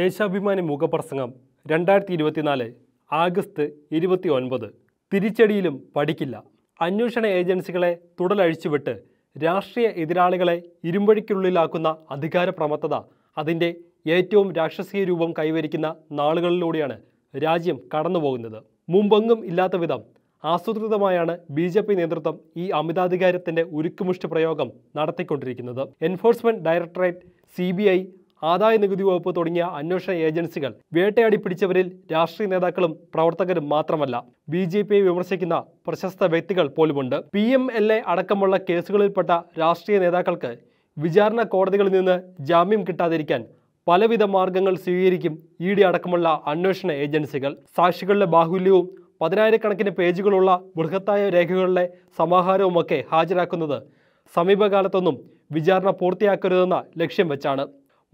ദേശാഭിമാനി മുഖപ്രസംഗം രണ്ടായിരത്തി ഇരുപത്തിനാല് ആഗസ്റ്റ് ഇരുപത്തി ഒൻപത് തിരിച്ചടിയിലും പഠിക്കില്ല അന്വേഷണ ഏജൻസികളെ തുടലഴിച്ചുവിട്ട് രാഷ്ട്രീയ എതിരാളികളെ ഇരുമ്പഴിക്കുള്ളിലാക്കുന്ന അധികാര പ്രമത്തത അതിൻ്റെ ഏറ്റവും രാക്ഷസീയ രൂപം കൈവരിക്കുന്ന നാളുകളിലൂടെയാണ് രാജ്യം കടന്നുപോകുന്നത് മുമ്പെങ്ങും ഇല്ലാത്ത വിധം ആസൂത്രിതമായാണ് ബി ജെ പി നേതൃത്വം ഈ അമിതാധികാരത്തിൻ്റെ ഉരുക്കുമുഷ്ടി പ്രയോഗം നടത്തിക്കൊണ്ടിരിക്കുന്നത് എൻഫോഴ്സ്മെൻറ്റ് ഡയറക്ടറേറ്റ് സി ആദായ നികുതി വകുപ്പ് തുടങ്ങിയ അന്വേഷണ ഏജൻസികൾ വേട്ടയാടി പിടിച്ചവരിൽ രാഷ്ട്രീയ നേതാക്കളും പ്രവർത്തകരും മാത്രമല്ല ബി ജെ പിയെ വിമർശിക്കുന്ന പ്രശസ്ത വ്യക്തികൾ പോലുമുണ്ട് പി എം എൽ എ അടക്കമുള്ള കേസുകളിൽപ്പെട്ട രാഷ്ട്രീയ നേതാക്കൾക്ക് വിചാരണ കോടതികളിൽ നിന്ന് ജാമ്യം കിട്ടാതിരിക്കാൻ പലവിധ മാർഗങ്ങൾ സ്വീകരിക്കും ഇ ഡി അടക്കമുള്ള അന്വേഷണ ഏജൻസികൾ സാക്ഷികളുടെ ബാഹുല്യവും പതിനായിരക്കണക്കിന് പേജുകളുള്ള ബൃഹത്തായ രേഖകളുടെ സമാഹാരവുമൊക്കെ ഹാജരാക്കുന്നത് സമീപകാലത്തൊന്നും വിചാരണ പൂർത്തിയാക്കരുതെന്ന ലക്ഷ്യം വെച്ചാണ്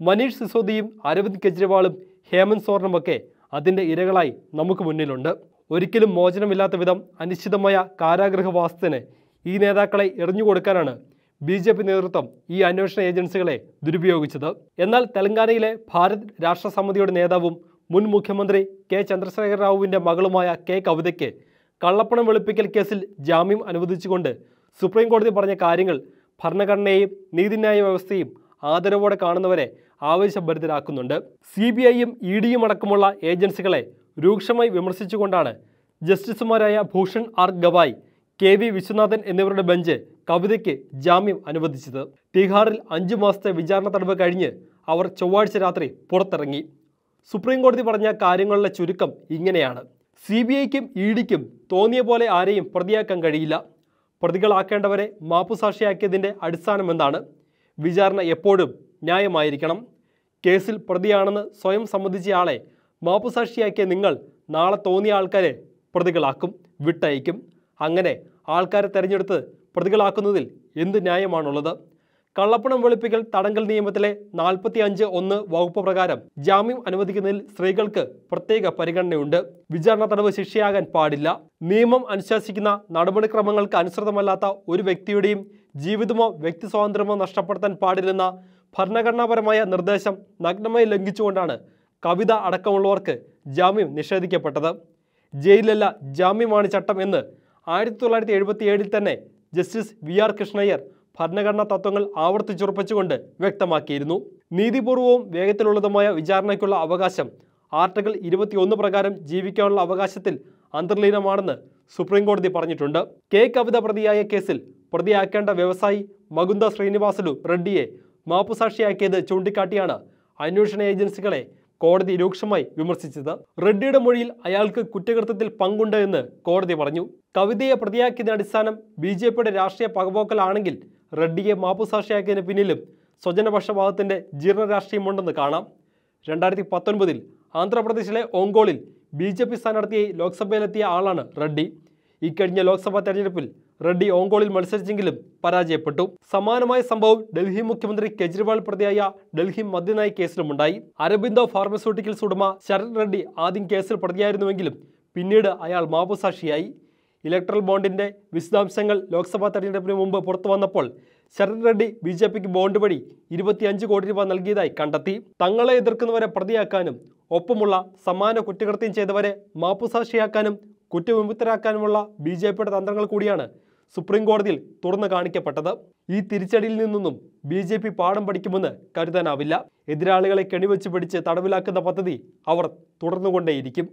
മനീഷ് സിസോദിയും അരവിന്ദ് കെജ്രിവാളും ഹേമന്ത് സോർണുമൊക്കെ അതിൻ്റെ ഇരകളായി നമുക്ക് മുന്നിലുണ്ട് ഒരിക്കലും മോചനമില്ലാത്ത വിധം അനിശ്ചിതമായ കാരാഗ്രഹവാസത്തിന് ഈ നേതാക്കളെ എറിഞ്ഞുകൊടുക്കാനാണ് ബി ജെ പി നേതൃത്വം ഈ അന്വേഷണ ഏജൻസികളെ ദുരുപയോഗിച്ചത് എന്നാൽ തെലങ്കാനയിലെ ഭാരത് രാഷ്ട്ര സമിതിയുടെ നേതാവും മുൻ മുഖ്യമന്ത്രി കെ ചന്ദ്രശേഖര റാവുവിൻ്റെ മകളുമായ കെ കവിതയ്ക്ക് കള്ളപ്പണം വെളുപ്പിക്കൽ കേസിൽ ജാമ്യം അനുവദിച്ചുകൊണ്ട് സുപ്രീം കോടതി പറഞ്ഞ കാര്യങ്ങൾ ഭരണഘടനയെയും നീതിന്യായ വ്യവസ്ഥയും ആദരവോടെ കാണുന്നവരെ ആവേശഭരിതരാക്കുന്നുണ്ട് സി ബി ഐയും ഇ ഡിയും അടക്കമുള്ള ഏജൻസികളെ രൂക്ഷമായി വിമർശിച്ചുകൊണ്ടാണ് ജസ്റ്റിസുമാരായ Bhushan R Gavai K V Viswanathan എന്നിവരുടെ ബെഞ്ച് കവിതയ്ക്ക് ജാമ്യം അനുവദിച്ചത് തിഹാറിൽ അഞ്ചു മാസത്തെ വിചാരണ തടവ് കഴിഞ്ഞ് അവർ ചൊവ്വാഴ്ച രാത്രി പുറത്തിറങ്ങി സുപ്രീം കോടതി പറഞ്ഞ കാര്യങ്ങളുടെ ചുരുക്കം ഇങ്ങനെയാണ് സി ബി ഐക്കും ഇ ഡിക്കും തോന്നിയ പോലെ ആരെയും പ്രതിയാക്കാൻ കഴിയില്ല പ്രതികളാക്കേണ്ടവരെ മാപ്പുസാക്ഷിയാക്കിയതിൻ്റെ എന്താണ് വിചാരണ എപ്പോഴും ന്യായമായിരിക്കണം കേസിൽ പ്രതിയാണെന്ന് സ്വയം സമ്മതിച്ചയാളെ മാപ്പുസാക്ഷിയാക്കിയ നിങ്ങൾ നാളെ തോന്നിയ ആൾക്കാരെ പ്രതികളാക്കും വിട്ടയക്കും അങ്ങനെ ആൾക്കാരെ തെരഞ്ഞെടുത്ത് പ്രതികളാക്കുന്നതിൽ എന്ത് ന്യായമാണുള്ളത് കള്ളപ്പണം വെളുപ്പിക്കൽ തടങ്കൽ നിയമത്തിലെ നാൽപ്പത്തി അഞ്ച് ഒന്ന് വകുപ്പ് പ്രകാരം ജാമ്യം അനുവദിക്കുന്നതിൽ സ്ത്രീകൾക്ക് പ്രത്യേക പരിഗണനയുണ്ട് വിചാരണ തടവ് ശിക്ഷയാകാൻ പാടില്ല നിയമം അനുശാസിക്കുന്ന നടപടിക്രമങ്ങൾക്ക് അനുസൃതമല്ലാത്ത ഒരു വ്യക്തിയുടെയും ജീവിതമോ വ്യക്തി സ്വാതന്ത്ര്യമോ നഷ്ടപ്പെടുത്താൻ പാടില്ലെന്ന ഭരണഘടനാപരമായ നിർദ്ദേശം നഗ്നമായി ലംഘിച്ചുകൊണ്ടാണ് കവിത അടക്കമുള്ളവർക്ക് ജാമ്യം നിഷേധിക്കപ്പെട്ടത് ജയിലല്ല ജാമ്യമാണ് ചട്ടം എന്ന് ആയിരത്തി തൊള്ളായിരത്തി തന്നെ ജസ്റ്റിസ് വി ആർ കൃഷ്ണയ്യർ ഭരണഘടനാ തത്വങ്ങൾ ആവർത്തിച്ചുറപ്പിച്ചുകൊണ്ട് വ്യക്തമാക്കിയിരുന്നു നീതിപൂർവവും വേഗത്തിലുള്ളതുമായ വിചാരണയ്ക്കുള്ള അവകാശം ആർട്ടിക്കിൾ ഒന്ന് പ്രകാരം ജീവിക്കാനുള്ള അവകാശത്തിൽ അന്തർലീനമാണെന്ന് സുപ്രീംകോടതി പറഞ്ഞിട്ടുണ്ട് കെ കവിത പ്രതിയായ കേസിൽ പ്രതിയാക്കേണ്ട വ്യവസായി മകുന്ദ ശ്രീനിവാസലു റെഡ്ഡിയെ മാപ്പുസാക്ഷിയാക്കിയത് ചൂണ്ടിക്കാട്ടിയാണ് അന്വേഷണ ഏജൻസികളെ കോടതി രൂക്ഷമായി വിമർശിച്ചത് റെഡ്ഡിയുടെ മൊഴിയിൽ അയാൾക്ക് കുറ്റകൃത്യത്തിൽ പങ്കുണ്ട് എന്ന് കോടതി പറഞ്ഞു കവിതയെ പ്രതിയാക്കിയതിന് അടിസ്ഥാനം ബി ജെ പിയുടെ രാഷ്ട്രീയ പകപോക്കലാണെങ്കിൽ റെഡ്ഡിയെ മാപ്പുസാക്ഷിയാക്കിയതിന് പിന്നിലും സ്വജനപക്ഷപാതത്തിൻ്റെ ജീർണ രാഷ്ട്രീയമുണ്ടെന്ന് കാണാം രണ്ടായിരത്തി പത്തൊൻപതിൽ ആന്ധ്രാപ്രദേശിലെ ഓങ്കോളിൽ ബി ജെ പി സ്ഥാനാർത്ഥിയായി ലോക്സഭയിലെത്തിയ ആളാണ് റെഡ്ഡി ഇക്കഴിഞ്ഞ ലോക്സഭാ തെരഞ്ഞെടുപ്പിൽ റെഡ്ഡി ഓങ്കോളിൽ മത്സരിച്ചെങ്കിലും പരാജയപ്പെട്ടു സമാനമായ സംഭവം ഡൽഹി മുഖ്യമന്ത്രി കെജ്രിവാൾ പ്രതിയായ ഡൽഹി കേസിലും കേസിലുമുണ്ടായി അരബിന്ദോ ഫാർമസ്യൂട്ടിക്കൽസ് ഉടമ ശരത് റെഡ്ഡി ആദ്യം കേസിൽ പ്രതിയായിരുന്നുവെങ്കിലും പിന്നീട് അയാൾ മാപ്പുസാക്ഷിയായി ഇലക്ട്രൽ ബോണ്ടിൻ്റെ വിശദാംശങ്ങൾ ലോക്സഭാ തെരഞ്ഞെടുപ്പിന് മുമ്പ് പുറത്തു വന്നപ്പോൾ ശരത് റെഡ്ഡി ബി ജെ പിക്ക് ബോണ്ട് വഴി ഇരുപത്തിയഞ്ച് കോടി രൂപ നൽകിയതായി കണ്ടെത്തി തങ്ങളെ എതിർക്കുന്നവരെ പ്രതിയാക്കാനും ഒപ്പമുള്ള സമാന കുറ്റകൃത്യം ചെയ്തവരെ മാപ്പുസാക്ഷിയാക്കാനും കുറ്റവിമുക്തരാക്കാനുമുള്ള ബി ജെ പിയുടെ തന്ത്രങ്ങൾ കൂടിയാണ് സുപ്രീം കോടതിയിൽ തുറന്നു കാണിക്കപ്പെട്ടത് ഈ തിരിച്ചടിയിൽ നിന്നൊന്നും ബി ജെ പി പാഠം പഠിക്കുമെന്ന് കരുതാനാവില്ല എതിരാളികളെ കെണിവെച്ച് പിടിച്ച് തടവിലാക്കുന്ന പദ്ധതി അവർ തുടർന്നുകൊണ്ടേയിരിക്കും